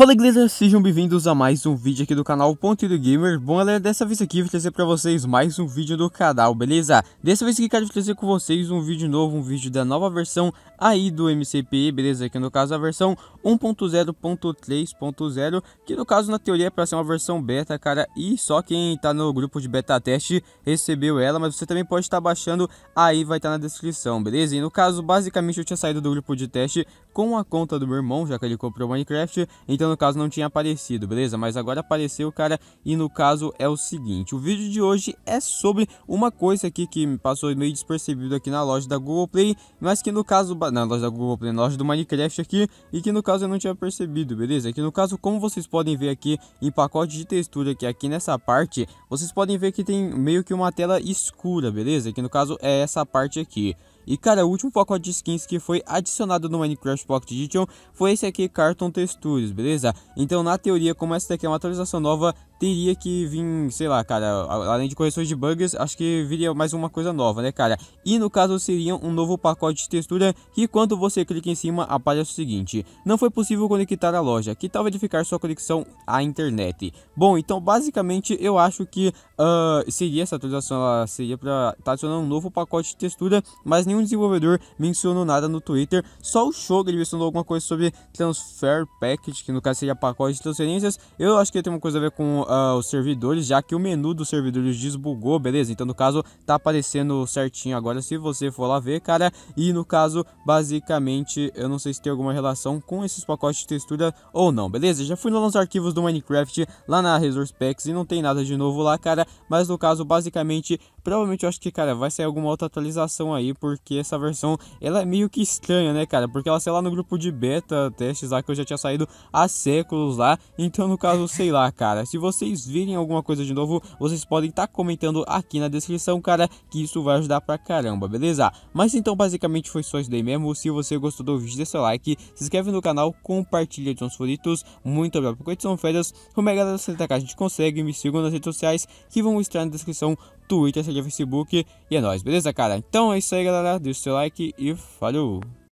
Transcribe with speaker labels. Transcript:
Speaker 1: Fala igreja, sejam bem-vindos a mais um vídeo aqui do canal Ponte do Gamer Bom galera, dessa vez aqui eu vou trazer pra vocês mais um vídeo do canal, beleza? Dessa vez aqui quero trazer com vocês um vídeo novo, um vídeo da nova versão aí do MCP, beleza? Que no caso é a versão 1.0.3.0 Que no caso na teoria é pra ser uma versão beta, cara E só quem tá no grupo de beta teste recebeu ela Mas você também pode estar tá baixando, aí vai estar tá na descrição, beleza? E no caso, basicamente eu tinha saído do grupo de teste com a conta do meu irmão, já que ele comprou Minecraft Então no caso não tinha aparecido, beleza? Mas agora apareceu, cara, e no caso é o seguinte, o vídeo de hoje é sobre uma coisa aqui que me passou meio despercebido aqui na loja da Google Play, mas que no caso, na loja da Google Play, na loja do Minecraft aqui, e que no caso eu não tinha percebido, beleza? Que no caso, como vocês podem ver aqui em pacote de textura, aqui aqui nessa parte, vocês podem ver que tem meio que uma tela escura, beleza? Que no caso é essa parte aqui. E cara, o último pacote de skins que foi adicionado no Minecraft Pocket Edition foi esse aqui, Carton Textures, beleza? Então na teoria, como essa daqui é uma atualização nova, teria que vir, sei lá, cara, além de correções de bugs, acho que viria mais uma coisa nova, né, cara? E no caso seria um novo pacote de textura que quando você clica em cima aparece o seguinte, não foi possível conectar a loja, que tal verificar sua conexão à internet? Bom, então basicamente eu acho que uh, ah, seria essa atualização, ela seria para tá adicionando um novo pacote de textura, mas nenhum desenvolvedor mencionou nada no Twitter. Só o Shogun mencionou alguma coisa sobre Transfer Package, que no caso seria pacote de transferências. Eu acho que tem uma coisa a ver com uh, os servidores, já que o menu dos servidores desbugou, beleza? Então no caso tá aparecendo certinho agora se você for lá ver, cara. E no caso, basicamente, eu não sei se tem alguma relação com esses pacotes de textura ou não, beleza? Já fui nos arquivos do Minecraft lá na Resource Packs e não tem nada de novo lá, cara mas no caso, basicamente, provavelmente eu acho que, cara, vai sair alguma outra atualização aí, porque essa versão, ela é meio que estranha, né, cara? Porque ela, sei lá, no grupo de beta, testes lá, que eu já tinha saído há séculos lá, então no caso, sei lá, cara, se vocês virem alguma coisa de novo, vocês podem estar tá comentando aqui na descrição, cara, que isso vai ajudar pra caramba, beleza? Mas então, basicamente, foi só isso daí mesmo, se você gostou do vídeo, deixa seu like, se inscreve no canal, compartilha com os favoritos, muito obrigado por são férias, como é galera, se a gente consegue, me sigam nas redes sociais, que que vão estar na descrição, Twitter, seja Facebook. E é nóis, beleza, cara? Então é isso aí, galera. Deixa o seu like e falou!